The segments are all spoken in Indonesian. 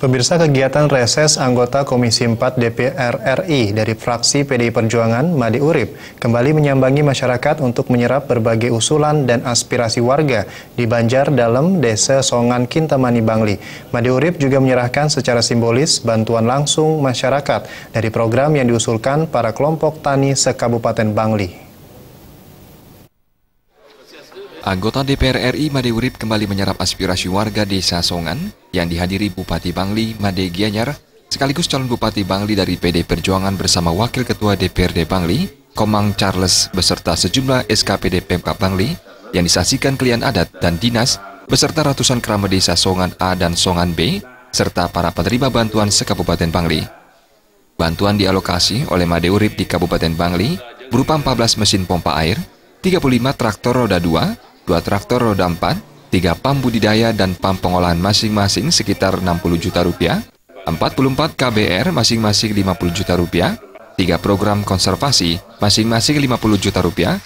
Pemirsa kegiatan reses anggota Komisi 4 DPR RI dari fraksi PDI Perjuangan Madiurip Urip kembali menyambangi masyarakat untuk menyerap berbagai usulan dan aspirasi warga di Banjar dalam Desa Songan Kintamani Bangli. Madiurip Urip juga menyerahkan secara simbolis bantuan langsung masyarakat dari program yang diusulkan para kelompok tani sekabupaten Bangli. Anggota DPR RI Made Urip kembali menyerap aspirasi warga desa Songan yang dihadiri Bupati Bangli Made Gianyar sekaligus calon Bupati Bangli dari PD Perjuangan bersama Wakil Ketua DPRD Bangli, Komang Charles beserta sejumlah SKPD Pemkap Bangli yang disaksikan klien adat dan dinas beserta ratusan kerama desa Songan A dan Songan B serta para penerima bantuan sekabupaten Bangli. Bantuan dialokasi oleh Made Urip di Kabupaten Bangli berupa 14 mesin pompa air, 35 traktor roda 2, dua traktor roda 4, 3 pam budidaya dan pam pengolahan masing-masing sekitar 60 juta rupiah, 44 KBR masing-masing 50 juta rupiah, tiga program konservasi masing-masing 50 juta rupiah,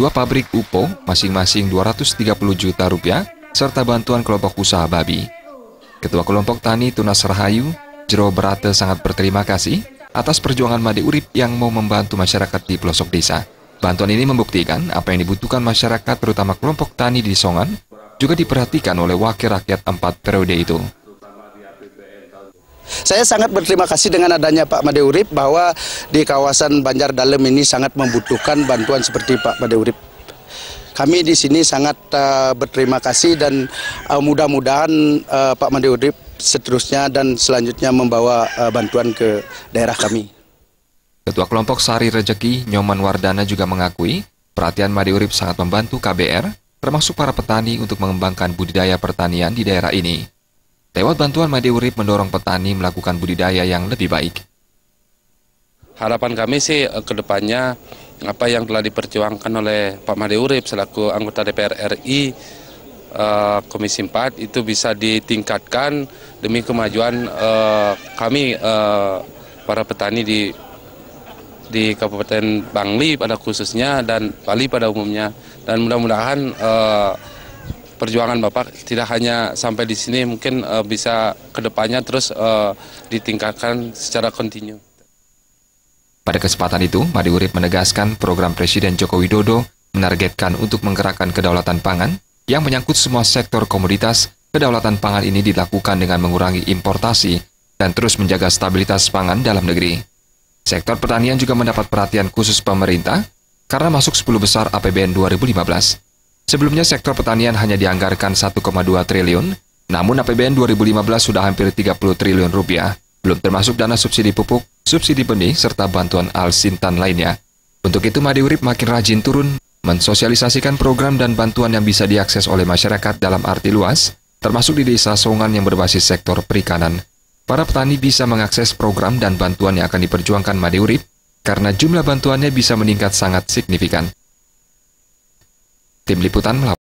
dua pabrik UPO masing-masing 230 juta rupiah, serta bantuan kelompok usaha babi. Ketua Kelompok Tani Tunas Rahayu, Jero Berate sangat berterima kasih atas perjuangan Made Urip yang mau membantu masyarakat di pelosok desa. Bantuan ini membuktikan apa yang dibutuhkan masyarakat terutama kelompok tani di Songan juga diperhatikan oleh wakil rakyat empat periode itu. Saya sangat berterima kasih dengan adanya Pak Madeurip bahwa di kawasan Banjar Dalem ini sangat membutuhkan bantuan seperti Pak Madeurip. Kami di sini sangat uh, berterima kasih dan uh, mudah-mudahan uh, Pak Madeurip seterusnya dan selanjutnya membawa uh, bantuan ke daerah kami. Ketua kelompok Sari Rejeki, Nyoman Wardana juga mengakui, perhatian Made Urip sangat membantu KBR, termasuk para petani untuk mengembangkan budidaya pertanian di daerah ini. Lewat bantuan Made mendorong petani melakukan budidaya yang lebih baik. Harapan kami sih eh, kedepannya apa yang telah diperjuangkan oleh Pak Made selaku anggota DPR RI eh, Komisi 4 itu bisa ditingkatkan demi kemajuan eh, kami para petani di di Kabupaten Bangli pada khususnya dan Bali pada umumnya. Dan mudah-mudahan uh, perjuangan Bapak tidak hanya sampai di sini, mungkin uh, bisa kedepannya terus uh, ditingkatkan secara kontinu. Pada kesempatan itu, Madi Urip menegaskan program Presiden Joko Widodo menargetkan untuk menggerakkan kedaulatan pangan yang menyangkut semua sektor komoditas. Kedaulatan pangan ini dilakukan dengan mengurangi importasi dan terus menjaga stabilitas pangan dalam negeri. Sektor pertanian juga mendapat perhatian khusus pemerintah karena masuk 10 besar APBN 2015. Sebelumnya sektor pertanian hanya dianggarkan 1,2 triliun, namun APBN 2015 sudah hampir 30 triliun rupiah, belum termasuk dana subsidi pupuk, subsidi benih, serta bantuan Al-Sintan lainnya. Untuk itu Madi Urip makin rajin turun mensosialisasikan program dan bantuan yang bisa diakses oleh masyarakat dalam arti luas, termasuk di desa Songan yang berbasis sektor perikanan. Para petani bisa mengakses program dan bantuan yang akan diperjuangkan Made karena jumlah bantuannya bisa meningkat sangat signifikan. Tim Liputan melaporkan.